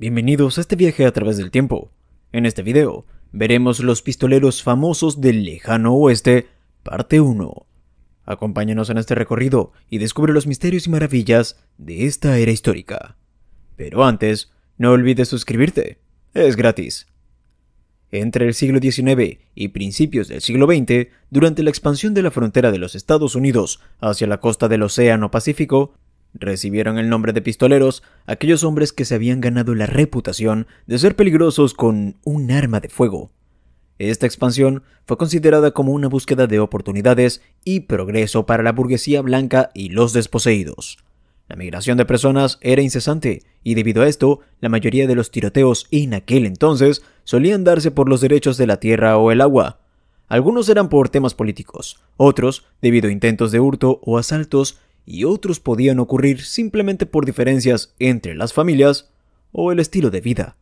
Bienvenidos a este viaje a través del tiempo. En este video, veremos los pistoleros famosos del lejano oeste, parte 1. Acompáñanos en este recorrido y descubre los misterios y maravillas de esta era histórica. Pero antes, no olvides suscribirte, es gratis. Entre el siglo XIX y principios del siglo XX, durante la expansión de la frontera de los Estados Unidos hacia la costa del Océano Pacífico, recibieron el nombre de pistoleros aquellos hombres que se habían ganado la reputación de ser peligrosos con un arma de fuego. Esta expansión fue considerada como una búsqueda de oportunidades y progreso para la burguesía blanca y los desposeídos. La migración de personas era incesante, y debido a esto, la mayoría de los tiroteos en aquel entonces solían darse por los derechos de la tierra o el agua. Algunos eran por temas políticos, otros debido a intentos de hurto o asaltos y otros podían ocurrir simplemente por diferencias entre las familias o el estilo de vida.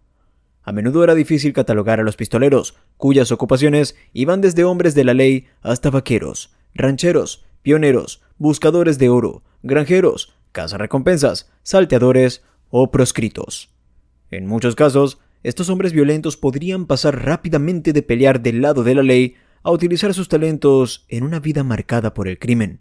A menudo era difícil catalogar a los pistoleros, cuyas ocupaciones iban desde hombres de la ley hasta vaqueros, rancheros, pioneros, buscadores de oro, granjeros, cazarrecompensas, salteadores o proscritos. En muchos casos, estos hombres violentos podrían pasar rápidamente de pelear del lado de la ley a utilizar sus talentos en una vida marcada por el crimen.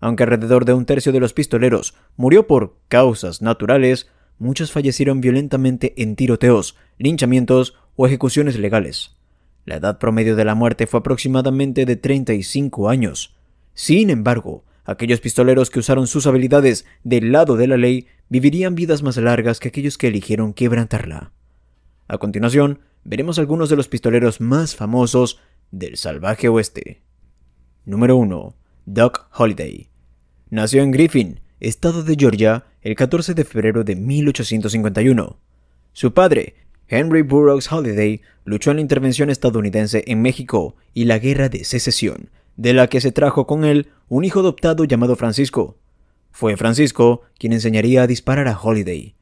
Aunque alrededor de un tercio de los pistoleros murió por causas naturales, muchos fallecieron violentamente en tiroteos, linchamientos o ejecuciones legales. La edad promedio de la muerte fue aproximadamente de 35 años. Sin embargo, aquellos pistoleros que usaron sus habilidades del lado de la ley vivirían vidas más largas que aquellos que eligieron quebrantarla. A continuación, veremos algunos de los pistoleros más famosos del salvaje oeste. Número 1. Doug Holliday. Nació en Griffin, estado de Georgia, el 14 de febrero de 1851. Su padre, Henry Burroughs Holliday, luchó en la intervención estadounidense en México y la Guerra de Secesión, de la que se trajo con él un hijo adoptado llamado Francisco. Fue Francisco quien enseñaría a disparar a Holliday.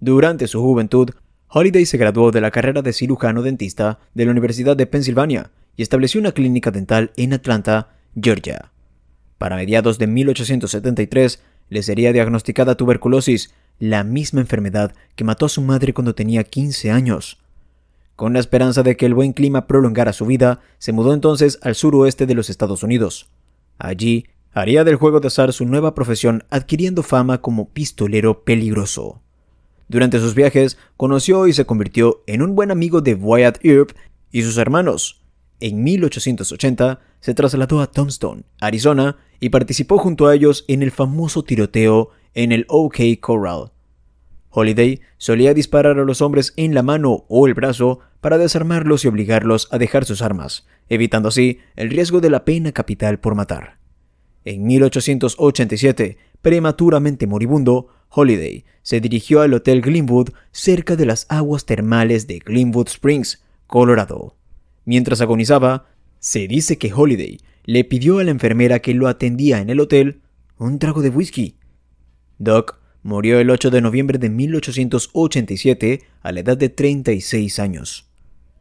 Durante su juventud, Holliday se graduó de la carrera de cirujano dentista de la Universidad de Pensilvania y estableció una clínica dental en Atlanta, Georgia. Para mediados de 1873 le sería diagnosticada tuberculosis, la misma enfermedad que mató a su madre cuando tenía 15 años. Con la esperanza de que el buen clima prolongara su vida, se mudó entonces al suroeste de los Estados Unidos. Allí, haría del juego de azar su nueva profesión adquiriendo fama como pistolero peligroso. Durante sus viajes, conoció y se convirtió en un buen amigo de Wyatt Earp y sus hermanos, en 1880 se trasladó a Tombstone, Arizona, y participó junto a ellos en el famoso tiroteo en el OK Corral. Holiday solía disparar a los hombres en la mano o el brazo para desarmarlos y obligarlos a dejar sus armas, evitando así el riesgo de la pena capital por matar. En 1887, prematuramente moribundo, Holiday se dirigió al Hotel Glenwood cerca de las aguas termales de Glenwood Springs, Colorado. Mientras agonizaba, se dice que Holiday le pidió a la enfermera que lo atendía en el hotel un trago de whisky. Doc murió el 8 de noviembre de 1887 a la edad de 36 años.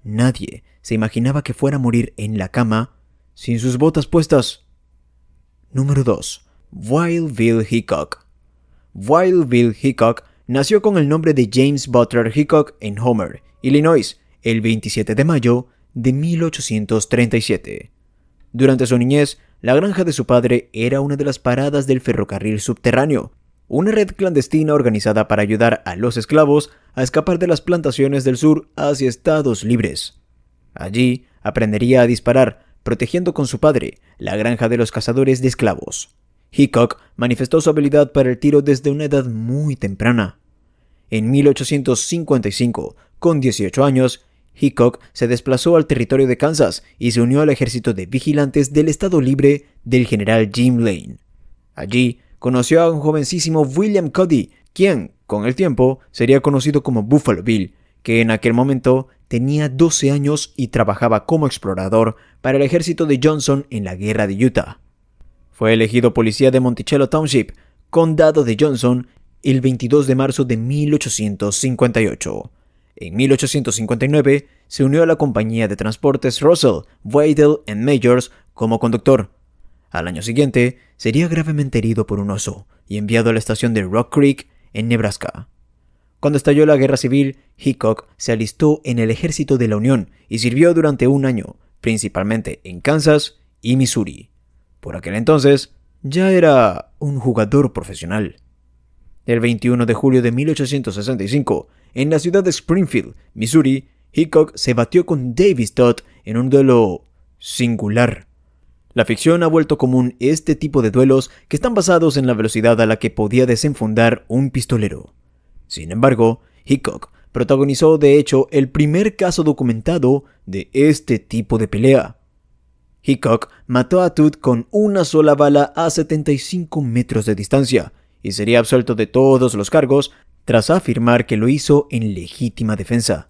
Nadie se imaginaba que fuera a morir en la cama sin sus botas puestas. Número 2. Wild Bill Hickok. Wild Bill Hickok nació con el nombre de James Butler Hickok en Homer, Illinois, el 27 de mayo de 1837. Durante su niñez, la granja de su padre era una de las paradas del ferrocarril subterráneo, una red clandestina organizada para ayudar a los esclavos a escapar de las plantaciones del sur hacia estados libres. Allí aprendería a disparar, protegiendo con su padre la granja de los cazadores de esclavos. Hickok manifestó su habilidad para el tiro desde una edad muy temprana. En 1855, con 18 años, Hickok se desplazó al territorio de Kansas y se unió al ejército de vigilantes del Estado Libre del general Jim Lane. Allí conoció a un jovencísimo William Cody, quien, con el tiempo, sería conocido como Buffalo Bill, que en aquel momento tenía 12 años y trabajaba como explorador para el ejército de Johnson en la guerra de Utah. Fue elegido policía de Monticello Township, condado de Johnson, el 22 de marzo de 1858. En 1859 se unió a la compañía de transportes Russell, Weidel and Majors como conductor. Al año siguiente, sería gravemente herido por un oso y enviado a la estación de Rock Creek, en Nebraska. Cuando estalló la guerra civil, Hickok se alistó en el ejército de la Unión y sirvió durante un año, principalmente en Kansas y Missouri. Por aquel entonces, ya era un jugador profesional. El 21 de julio de 1865, en la ciudad de Springfield, Missouri, Hickok se batió con Davis Todd en un duelo singular. La ficción ha vuelto común este tipo de duelos que están basados en la velocidad a la que podía desenfundar un pistolero. Sin embargo, Hickok protagonizó de hecho el primer caso documentado de este tipo de pelea. Hickok mató a Todd con una sola bala a 75 metros de distancia, y sería absuelto de todos los cargos tras afirmar que lo hizo en legítima defensa.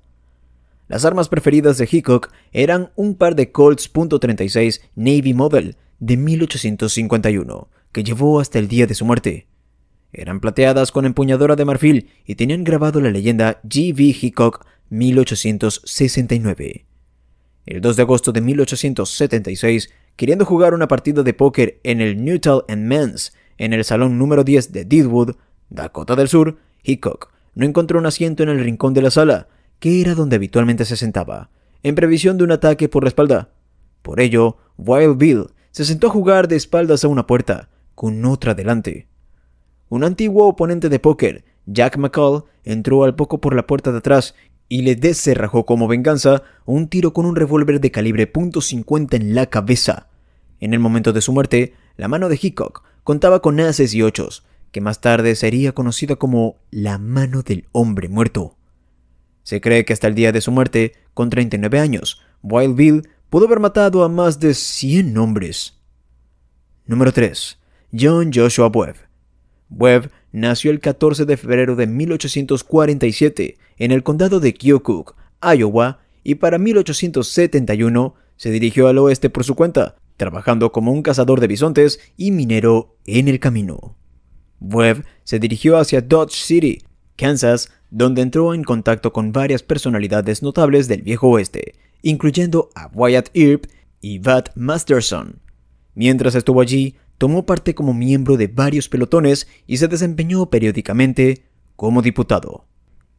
Las armas preferidas de Hickok eran un par de Colts .36 Navy Model de 1851, que llevó hasta el día de su muerte. Eran plateadas con empuñadora de marfil y tenían grabado la leyenda G.V. Hickok 1869. El 2 de agosto de 1876, queriendo jugar una partida de póker en el Newtown and Men's, en el salón número 10 de Deadwood, Dakota del Sur, Hickok no encontró un asiento en el rincón de la sala, que era donde habitualmente se sentaba, en previsión de un ataque por la espalda. Por ello, Wild Bill se sentó a jugar de espaldas a una puerta, con otra delante. Un antiguo oponente de póker, Jack McCall, entró al poco por la puerta de atrás y le descerrajó como venganza un tiro con un revólver de calibre .50 en la cabeza. En el momento de su muerte, la mano de Hickok contaba con ases y ochos, que más tarde sería conocida como la mano del hombre muerto. Se cree que hasta el día de su muerte, con 39 años, Wild Bill pudo haber matado a más de 100 hombres. Número 3. John Joshua Webb. Webb nació el 14 de febrero de 1847 en el condado de Keokuk, Iowa, y para 1871 se dirigió al oeste por su cuenta, trabajando como un cazador de bisontes y minero en el camino. Webb se dirigió hacia Dodge City, Kansas, donde entró en contacto con varias personalidades notables del viejo oeste, incluyendo a Wyatt Earp y Bat Masterson. Mientras estuvo allí, tomó parte como miembro de varios pelotones y se desempeñó periódicamente como diputado.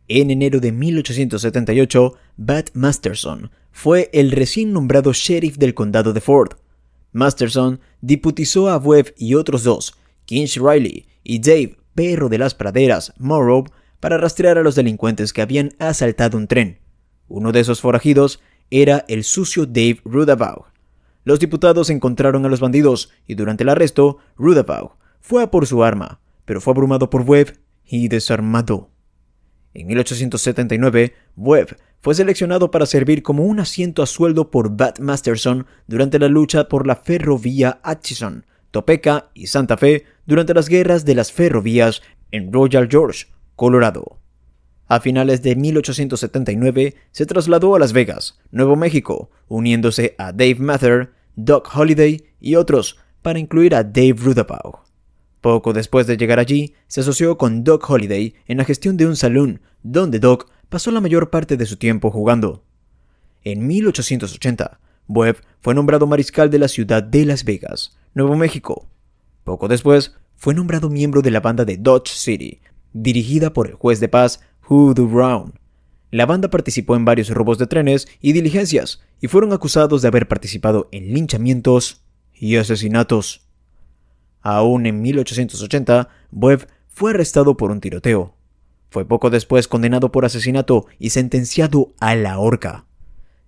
En enero de 1878, Bat Masterson fue el recién nombrado sheriff del condado de Ford, Masterson diputizó a Webb y otros dos, Kinch Riley y Dave, perro de las praderas, Morrow, para rastrear a los delincuentes que habían asaltado un tren. Uno de esos forajidos era el sucio Dave Rudabaugh. Los diputados encontraron a los bandidos y durante el arresto, Rudabaugh fue a por su arma, pero fue abrumado por Webb y desarmado. En 1879, Webb fue seleccionado para servir como un asiento a sueldo por Bat Masterson durante la lucha por la ferrovía Atchison, Topeka y Santa Fe durante las guerras de las ferrovías en Royal George, Colorado. A finales de 1879 se trasladó a Las Vegas, Nuevo México, uniéndose a Dave Mather, Doc Holliday y otros para incluir a Dave Rudabaugh. Poco después de llegar allí, se asoció con Doc Holliday en la gestión de un salón, donde Doc pasó la mayor parte de su tiempo jugando. En 1880, Webb fue nombrado mariscal de la ciudad de Las Vegas, Nuevo México. Poco después, fue nombrado miembro de la banda de Dodge City, dirigida por el juez de paz the Brown. La banda participó en varios robos de trenes y diligencias y fueron acusados de haber participado en linchamientos y asesinatos. Aún en 1880, Webb fue arrestado por un tiroteo. Fue poco después condenado por asesinato y sentenciado a la horca.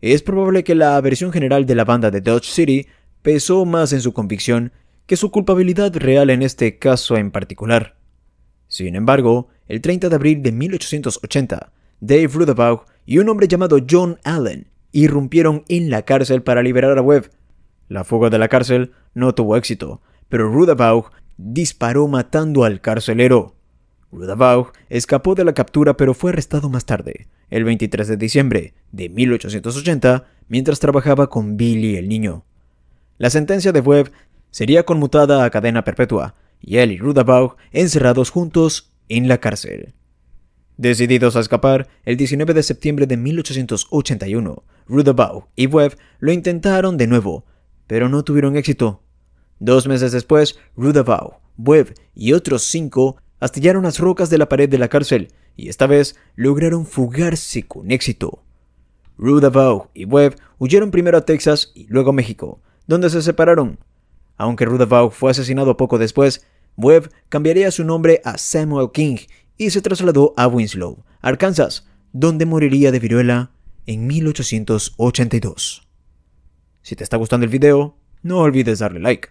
Es probable que la versión general de la banda de Dodge City pesó más en su convicción que su culpabilidad real en este caso en particular. Sin embargo, el 30 de abril de 1880, Dave Rudabaugh y un hombre llamado John Allen irrumpieron en la cárcel para liberar a Webb. La fuga de la cárcel no tuvo éxito, pero Rudabaugh disparó matando al carcelero. Rudabaugh escapó de la captura pero fue arrestado más tarde, el 23 de diciembre de 1880, mientras trabajaba con Billy el Niño. La sentencia de Webb sería conmutada a cadena perpetua, y él y Rudabaugh encerrados juntos en la cárcel. Decididos a escapar, el 19 de septiembre de 1881, Rudabaugh y Webb lo intentaron de nuevo, pero no tuvieron éxito. Dos meses después, Rudabaugh, Webb y otros cinco astillaron las rocas de la pared de la cárcel y esta vez lograron fugarse con éxito. Rudabaugh y Webb huyeron primero a Texas y luego a México, donde se separaron. Aunque Rudabaugh fue asesinado poco después, Webb cambiaría su nombre a Samuel King y se trasladó a Winslow, Arkansas, donde moriría de viruela en 1882. Si te está gustando el video, no olvides darle like.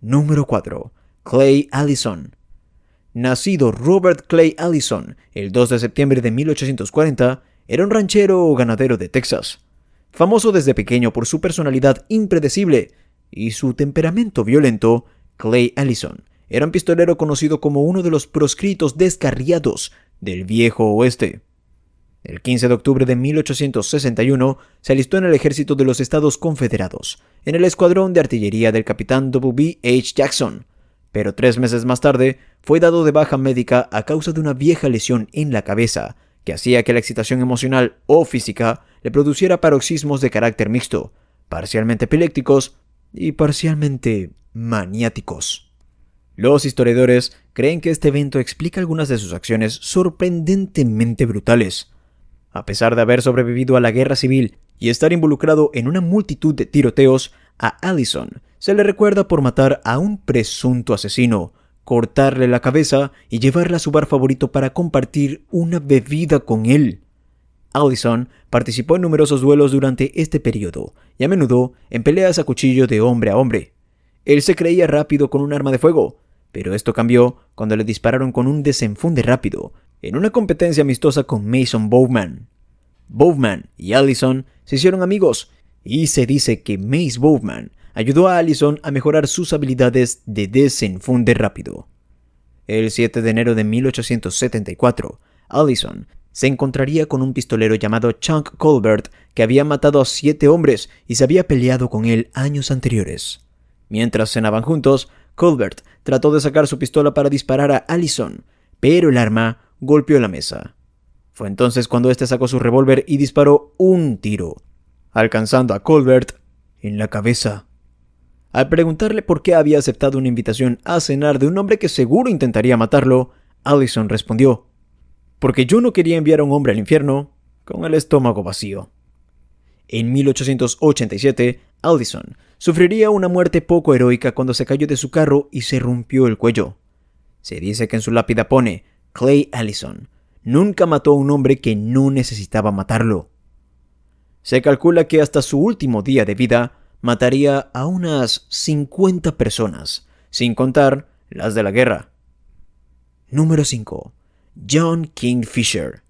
Número 4. Clay Allison, Nacido Robert Clay Allison el 2 de septiembre de 1840, era un ranchero o ganadero de Texas, famoso desde pequeño por su personalidad impredecible y su temperamento violento. Clay Allison era un pistolero conocido como uno de los proscritos descarriados del viejo oeste. El 15 de octubre de 1861 se alistó en el ejército de los Estados Confederados, en el escuadrón de artillería del capitán W. H. Jackson, pero tres meses más tarde fue dado de baja médica a causa de una vieja lesión en la cabeza, que hacía que la excitación emocional o física le produciera paroxismos de carácter mixto, parcialmente epilépticos y parcialmente maniáticos. Los historiadores creen que este evento explica algunas de sus acciones sorprendentemente brutales. A pesar de haber sobrevivido a la guerra civil y estar involucrado en una multitud de tiroteos, a Allison se le recuerda por matar a un presunto asesino, cortarle la cabeza y llevarla a su bar favorito para compartir una bebida con él. Allison participó en numerosos duelos durante este periodo y a menudo en peleas a cuchillo de hombre a hombre. Él se creía rápido con un arma de fuego, pero esto cambió cuando le dispararon con un desenfunde rápido en una competencia amistosa con Mason Bowman. Bowman y Allison se hicieron amigos y se dice que Mace Bowman ayudó a Allison a mejorar sus habilidades de desenfunde rápido. El 7 de enero de 1874, Allison se encontraría con un pistolero llamado Chunk Colbert que había matado a siete hombres y se había peleado con él años anteriores. Mientras cenaban juntos, Colbert trató de sacar su pistola para disparar a Allison, pero el arma golpeó la mesa. Fue entonces cuando este sacó su revólver y disparó un tiro, alcanzando a Colbert en la cabeza. Al preguntarle por qué había aceptado una invitación a cenar de un hombre que seguro intentaría matarlo, Allison respondió, porque yo no quería enviar a un hombre al infierno con el estómago vacío. En 1887, Allison sufriría una muerte poco heroica cuando se cayó de su carro y se rompió el cuello. Se dice que en su lápida pone, Clay Allison nunca mató a un hombre que no necesitaba matarlo. Se calcula que hasta su último día de vida, mataría a unas 50 personas, sin contar las de la guerra. Número 5. John King Fisher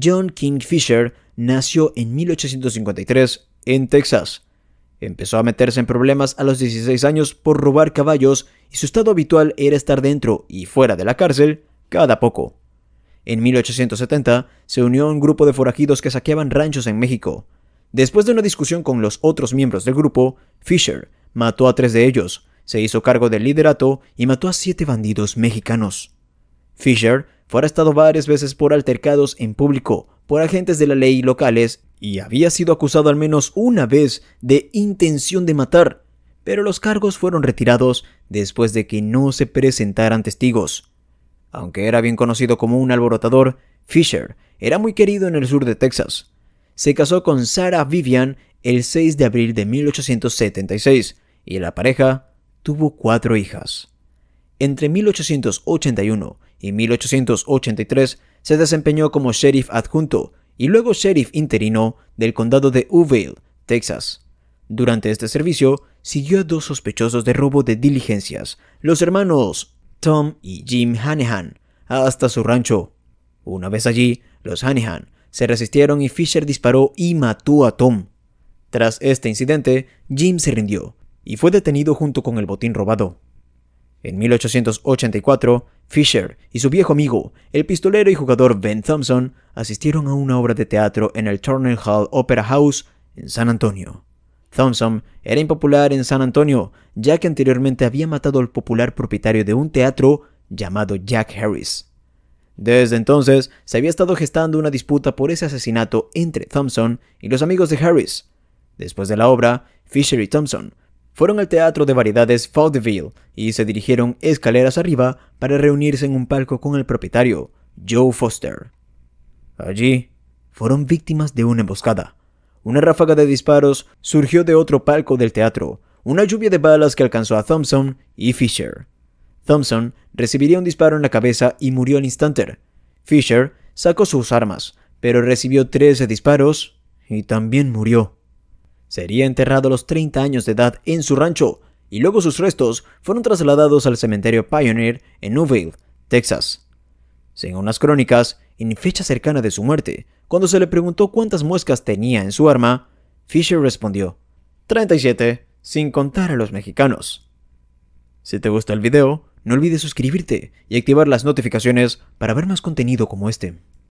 John King Fisher nació en 1853 en Texas. Empezó a meterse en problemas a los 16 años por robar caballos y su estado habitual era estar dentro y fuera de la cárcel cada poco. En 1870 se unió a un grupo de forajidos que saqueaban ranchos en México. Después de una discusión con los otros miembros del grupo, Fisher mató a tres de ellos, se hizo cargo del liderato y mató a siete bandidos mexicanos. Fisher fue arrestado varias veces por altercados en público por agentes de la ley locales y había sido acusado al menos una vez de intención de matar, pero los cargos fueron retirados después de que no se presentaran testigos. Aunque era bien conocido como un alborotador, Fisher era muy querido en el sur de Texas, se casó con Sarah Vivian el 6 de abril de 1876 y la pareja tuvo cuatro hijas. Entre 1881 y 1883 se desempeñó como sheriff adjunto y luego sheriff interino del condado de Uvale, Texas. Durante este servicio, siguió a dos sospechosos de robo de diligencias, los hermanos Tom y Jim Hanahan, hasta su rancho. Una vez allí, los Hanahan se resistieron y Fisher disparó y mató a Tom. Tras este incidente, Jim se rindió y fue detenido junto con el botín robado. En 1884, Fisher y su viejo amigo, el pistolero y jugador Ben Thompson, asistieron a una obra de teatro en el Turner Hall Opera House en San Antonio. Thompson era impopular en San Antonio, ya que anteriormente había matado al popular propietario de un teatro llamado Jack Harris. Desde entonces, se había estado gestando una disputa por ese asesinato entre Thompson y los amigos de Harris. Después de la obra, Fisher y Thompson fueron al teatro de variedades Faudeville y se dirigieron escaleras arriba para reunirse en un palco con el propietario, Joe Foster. Allí, fueron víctimas de una emboscada. Una ráfaga de disparos surgió de otro palco del teatro, una lluvia de balas que alcanzó a Thompson y Fisher. Thompson recibiría un disparo en la cabeza y murió al instante. Fisher sacó sus armas, pero recibió 13 disparos y también murió. Sería enterrado a los 30 años de edad en su rancho, y luego sus restos fueron trasladados al cementerio Pioneer en Newville, Texas. Según las crónicas, en fecha cercana de su muerte, cuando se le preguntó cuántas muescas tenía en su arma, Fisher respondió, 37, sin contar a los mexicanos. Si te gustó el video, no olvides suscribirte y activar las notificaciones para ver más contenido como este.